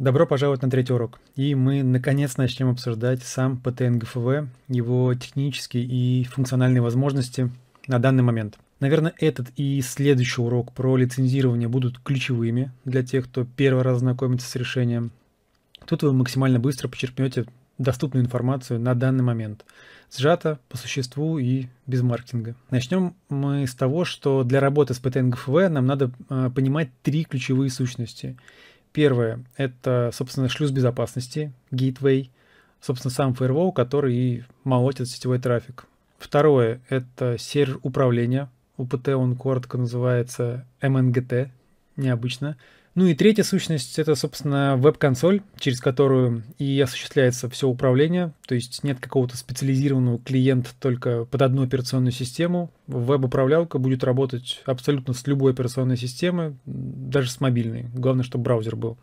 Добро пожаловать на третий урок. И мы наконец начнем обсуждать сам ПТН его технические и функциональные возможности на данный момент. Наверное, этот и следующий урок про лицензирование будут ключевыми для тех, кто первый раз знакомится с решением. Тут вы максимально быстро почерпнете доступную информацию на данный момент. Сжато, по существу и без маркетинга. Начнем мы с того, что для работы с ПТН нам надо а, понимать три ключевые сущности. Первое — это, собственно, шлюз безопасности, gateway, собственно, сам firewall, который и молотит сетевой трафик. Второе — это сервер управления, УПТ, он коротко называется MNGT, необычно — ну и третья сущность — это, собственно, веб-консоль, через которую и осуществляется все управление, то есть нет какого-то специализированного клиента только под одну операционную систему. Веб-управлялка будет работать абсолютно с любой операционной системы, даже с мобильной. Главное, чтобы браузер был.